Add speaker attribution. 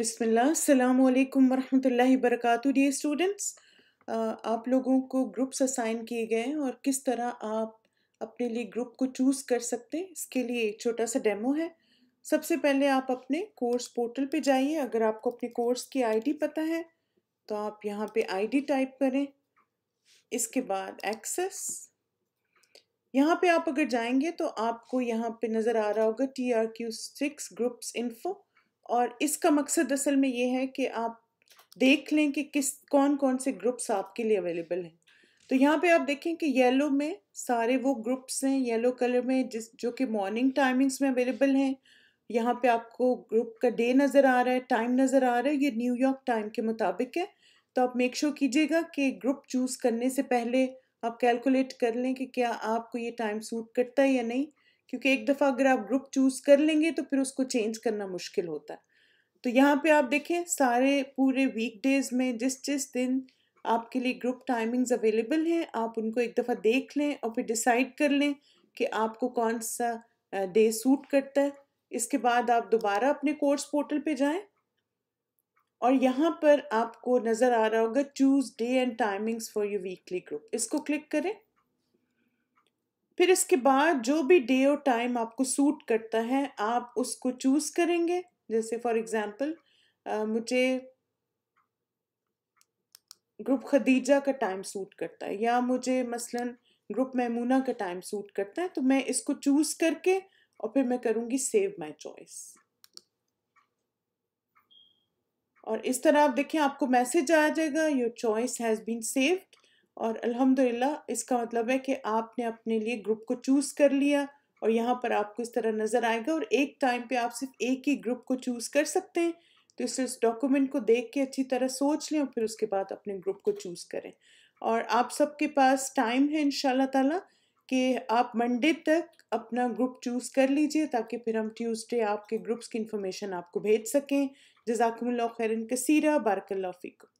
Speaker 1: बिस्मिल्लाह अस्सलाम वालेकुम वरहमतुल्लाहि वबरकातुहू डियर स्टूडेंट्स आप लोगों को ग्रुप्स असाइन किए गए हैं और किस तरह आप अपने लिए ग्रुप को चूज़ कर सकते हैं इसके लिए एक छोटा सा डेमो है सबसे पहले आप अपने कोर्स पोर्टल पे जाइए अगर आपको अपने कोर्स की आईडी पता है तो आप यहाँ पे आईडी टाइप करें इसके बाद एक्सेस यहाँ पे आप अगर जाएंगे तो आपको यहाँ पे नज़र आ रहा होगा T R Q six groups info और इसका मकसद असल में ये है कि आप देख लें कि किस कौन कौन से ग्रुप्स आपके लिए अवेलेबल हैं तो यहाँ पे आप देखें कि येलो में सारे वो ग्रुप्स हैं येलो कलर में जिस जो कि मॉर्निंग टाइमिंग्स में अवेलेबल हैं यहाँ पे आपको ग्रुप का डे नज़र आ रहा है टाइम नज़र आ रहा है ये न्यूयॉर्क टाइम के मुताबिक है तो आप मेक श्योर sure कीजिएगा कि ग्रुप चूज़ करने से पहले आप कैलकुलेट कर लें कि क्या आपको ये टाइम सूट करता है या नहीं क्योंकि एक दफ़ा अगर आप ग्रुप चूज़ कर लेंगे तो फिर उसको चेंज करना मुश्किल होता है तो यहाँ पे आप देखें सारे पूरे वीक डेज़ में जिस जिस दिन आपके लिए ग्रुप टाइमिंग्स अवेलेबल हैं आप उनको एक दफ़ा देख लें और फिर डिसाइड कर लें कि आपको कौन सा डे सूट करता है इसके बाद आप दोबारा अपने कोर्स पोर्टल पे जाएं और यहाँ पर आपको नज़र आ रहा होगा choose day and timings for your weekly group इसको क्लिक करें फिर इसके बाद जो भी डे और टाइम आपको सूट करता है आप उसको चूज़ करेंगे जैसे फॉर एग्ज़ाम्पल मुझे ग्रुप खदीजा का टाइम सूट करता है या मुझे मसलन ग्रुप मैमूना का टाइम सूट करता है तो मैं इसको चूज़ करके और फिर मैं करूँगी सेव माई चॉइस और इस तरह आप देखें आपको मैसेज आ जाएगा your choice has been save और अल्हम्दुलिल्लाह इसका मतलब है कि आपने अपने लिए ग्रुप को चूज़ कर लिया और यहाँ पर आपको इस तरह नज़र आएगा और एक टाइम पे आप सिर्फ एक ही ग्रुप को चूज़ कर सकते हैं तो इसलिए इस डॉक्यूमेंट को देख के अच्छी तरह सोच लें और फिर उसके बाद अपने ग्रुप को चूज़ करें और आप सबके पास टाइम है इन ताला कि आप मंडे तक अपना ग्रुप चूज़ कर लीजिए ताकि फिर हम ट्यूसडे आपके ग्रुप्स की इन्फॉर्मेशन आपको भेज सकें जजाकमल खैरन कसीरा बारकल्लाफ़ी को